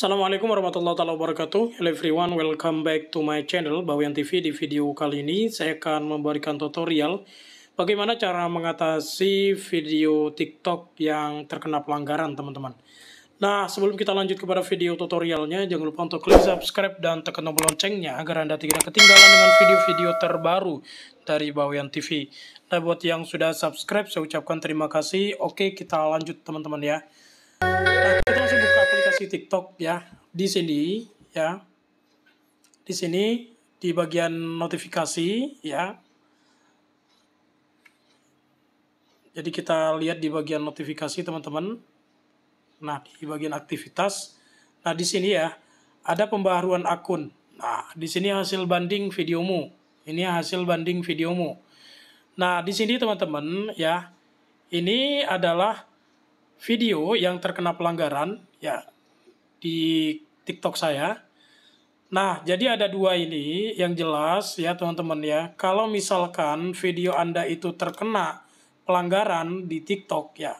Assalamualaikum warahmatullahi wabarakatuh Hello everyone, welcome back to my channel Bawian TV Di video kali ini saya akan memberikan tutorial Bagaimana cara mengatasi video TikTok yang terkena pelanggaran teman-teman Nah sebelum kita lanjut kepada video tutorialnya Jangan lupa untuk klik subscribe dan tekan tombol loncengnya Agar Anda tidak ketinggalan dengan video-video terbaru dari Bawian TV Nah buat yang sudah subscribe saya ucapkan terima kasih Oke kita lanjut teman-teman ya Nah kita langsung aplikasi TikTok ya di sini ya. Di sini di bagian notifikasi ya. Jadi kita lihat di bagian notifikasi teman-teman. Nah, di bagian aktivitas. Nah, di sini ya ada pembaruan akun. Nah, di sini hasil banding videomu. Ini hasil banding videomu. Nah, di sini teman-teman ya, ini adalah video yang terkena pelanggaran ya di TikTok saya. Nah, jadi ada dua ini yang jelas ya teman-teman ya. Kalau misalkan video Anda itu terkena pelanggaran di TikTok ya.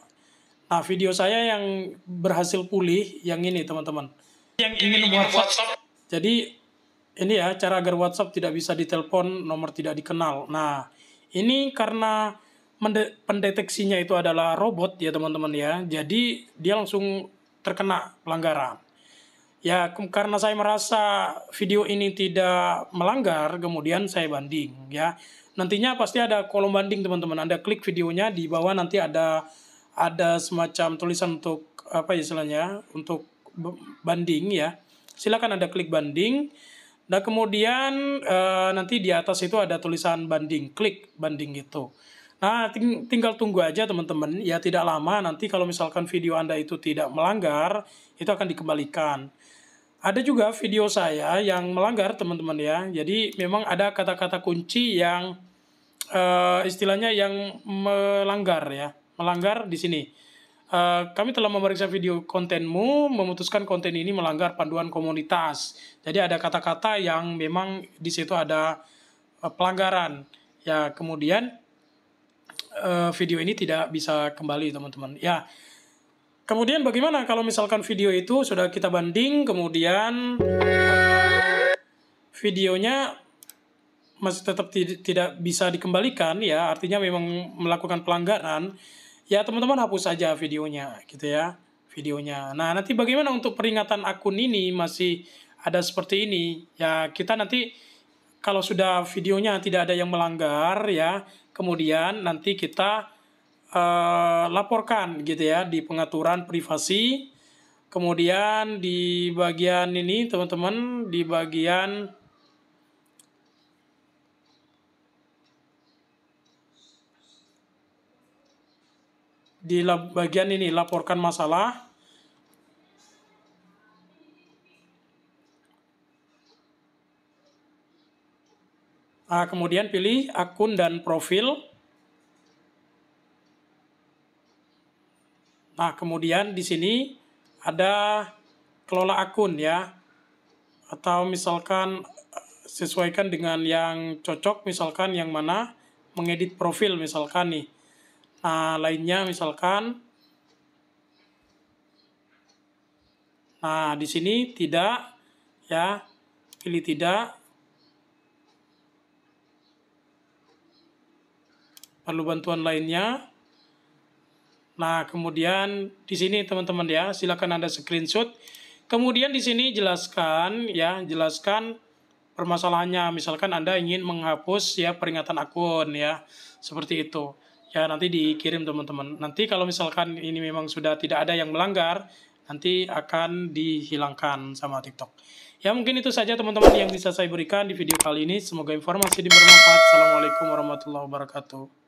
Nah, video saya yang berhasil pulih yang ini teman-teman. Yang ingin WhatsApp. WhatsApp. Jadi ini ya cara agar WhatsApp tidak bisa ditelepon nomor tidak dikenal. Nah, ini karena pendeteksinya itu adalah robot ya teman-teman ya. Jadi dia langsung terkena pelanggaran. Ya, karena saya merasa video ini tidak melanggar, kemudian saya banding ya. Nantinya pasti ada kolom banding teman-teman. Anda klik videonya di bawah nanti ada ada semacam tulisan untuk apa ya istilahnya untuk banding ya. Silakan Anda klik banding. Nah, kemudian e, nanti di atas itu ada tulisan banding, klik banding itu nah ting tinggal tunggu aja teman-teman. Ya tidak lama nanti kalau misalkan video Anda itu tidak melanggar, itu akan dikembalikan. Ada juga video saya yang melanggar teman-teman ya. Jadi memang ada kata-kata kunci yang uh, istilahnya yang melanggar ya. Melanggar di sini. Uh, kami telah memeriksa video kontenmu, memutuskan konten ini melanggar panduan komunitas. Jadi ada kata-kata yang memang di situ ada uh, pelanggaran. Ya, kemudian uh, video ini tidak bisa kembali teman-teman. Ya. Kemudian bagaimana kalau misalkan video itu sudah kita banding kemudian uh, videonya masih tetap tidak bisa dikembalikan ya, artinya memang melakukan pelanggaran, ya teman-teman hapus saja videonya gitu ya, videonya. Nah, nanti bagaimana untuk peringatan akun ini masih ada seperti ini? Ya, kita nanti kalau sudah videonya tidak ada yang melanggar ya, kemudian nanti kita uh, laporkan gitu ya di pengaturan privasi. Kemudian di bagian ini teman-teman di bagian di bagian ini laporkan masalah Nah, kemudian pilih akun dan profil. Nah, kemudian di sini ada kelola akun ya. Atau misalkan eh, sesuaikan dengan yang cocok, misalkan yang mana mengedit profil misalkan nih. Nah, lainnya misalkan Nah, di sini tidak ya, pilih tidak perlu bantuan lainnya. Nah, kemudian di sini teman-teman ya, silakan Anda screenshot. Kemudian di sini jelaskan ya, jelaskan permasalahannya. Misalkan Anda ingin menghapus ya peringatan akun ya, seperti itu. Ya, nanti dikirim teman-teman. Nanti kalau misalkan ini memang sudah tidak ada yang melanggar, nanti akan dihilangkan sama TikTok. Ya mungkin itu saja teman-teman yang bisa saya berikan di video kali ini. Semoga informasi ini bermanfaat. Assalamualaikum warahmatullahi wabarakatuh.